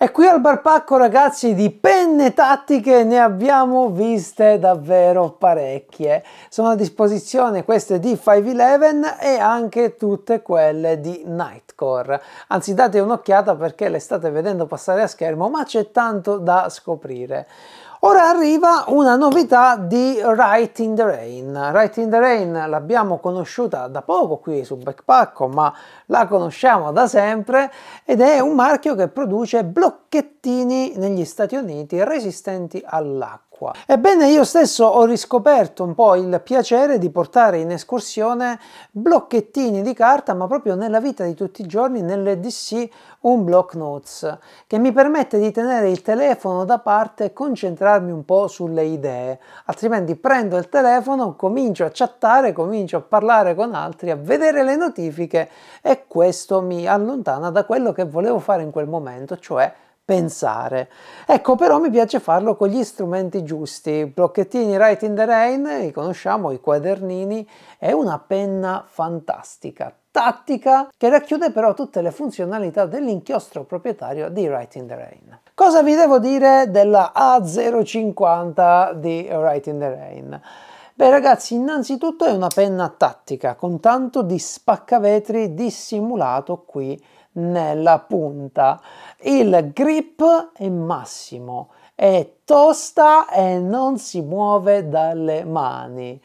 E qui al Barpacco ragazzi di penne tattiche ne abbiamo viste davvero parecchie. Sono a disposizione queste di 511 e anche tutte quelle di Nightcore. Anzi date un'occhiata perché le state vedendo passare a schermo ma c'è tanto da scoprire. Ora arriva una novità di Right in the Rain. Right in the Rain l'abbiamo conosciuta da poco qui su Backpack, ma la conosciamo da sempre ed è un marchio che produce blocchettini negli Stati Uniti resistenti all'acqua acqua. Ebbene io stesso ho riscoperto un po' il piacere di portare in escursione blocchettini di carta ma proprio nella vita di tutti i giorni nell'EDC un block notes che mi permette di tenere il telefono da parte e concentrarmi un po' sulle idee altrimenti prendo il telefono comincio a chattare comincio a parlare con altri a vedere le notifiche e questo mi allontana da quello che volevo fare in quel momento cioè pensare. Ecco, però mi piace farlo con gli strumenti giusti. Blocchettini Right in the Rain, li conosciamo, i quadernini, è una penna fantastica, tattica, che racchiude però tutte le funzionalità dell'inchiostro proprietario di Right in the Rain. Cosa vi devo dire della A050 di Right in the Rain? Beh ragazzi, innanzitutto è una penna tattica con tanto di spaccavetri dissimulato qui nella punta. Il grip è massimo, è tosta e non si muove dalle mani.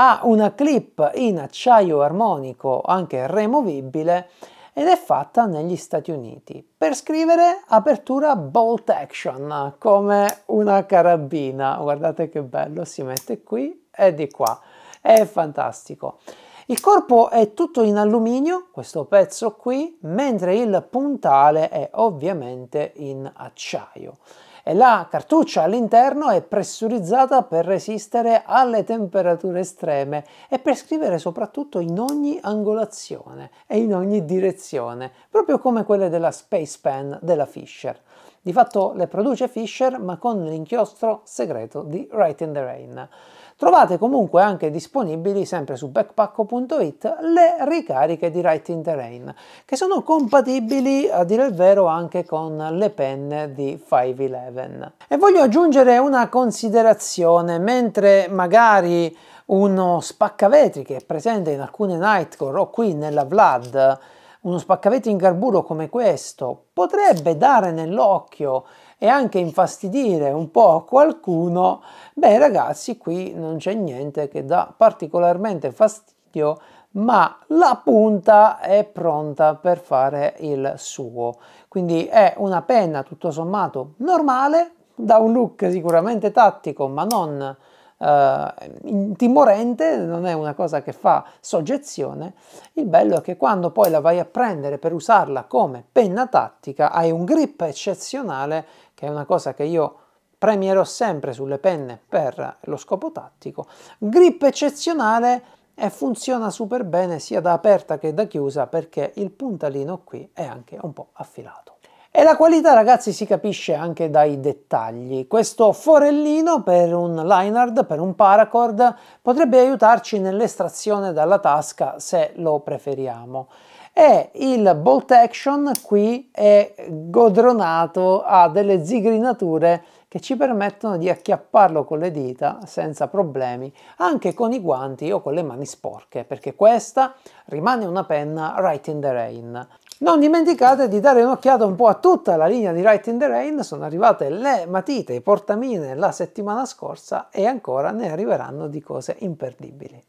Ha una clip in acciaio armonico, anche removibile, ed è fatta negli Stati Uniti. Per scrivere apertura bolt action, come una carabina. Guardate che bello, si mette qui e di qua. È fantastico. Il corpo è tutto in alluminio, questo pezzo qui, mentre il puntale è ovviamente in acciaio e la cartuccia all'interno è pressurizzata per resistere alle temperature estreme e per scrivere soprattutto in ogni angolazione e in ogni direzione, proprio come quelle della Space Pen della Fisher. Di fatto le produce Fisher ma con l'inchiostro segreto di Right in the Rain. Trovate comunque anche disponibili sempre su backpacko.it le ricariche di Right in the Rain, che sono compatibili a dire il vero anche con le penne di 511. Seven. E voglio aggiungere una considerazione, mentre magari uno spaccavetri che è presente in alcune Nightcore o qui nella Vlad, uno spaccavetri in carburo come questo, potrebbe dare nell'occhio e anche infastidire un po' qualcuno, beh ragazzi qui non c'è niente che dà particolarmente fastidio ma la punta è pronta per fare il suo. Quindi è una penna tutto sommato normale, da un look sicuramente tattico ma non eh, intimorente, non è una cosa che fa soggezione. Il bello è che quando poi la vai a prendere per usarla come penna tattica hai un grip eccezionale che è una cosa che io premierò sempre sulle penne per lo scopo tattico. Grip eccezionale e funziona super bene sia da aperta che da chiusa perché il puntalino qui è anche un po' affilato. E la qualità ragazzi si capisce anche dai dettagli. Questo forellino per un Linard, per un paracord, potrebbe aiutarci nell'estrazione dalla tasca se lo preferiamo. E il bolt action qui è godronato, ha delle zigrinature che ci permettono di acchiapparlo con le dita senza problemi, anche con i guanti o con le mani sporche, perché questa rimane una penna Right in the Rain. Non dimenticate di dare un'occhiata un po' a tutta la linea di Right in the Rain, sono arrivate le matite, i portamine la settimana scorsa e ancora ne arriveranno di cose imperdibili.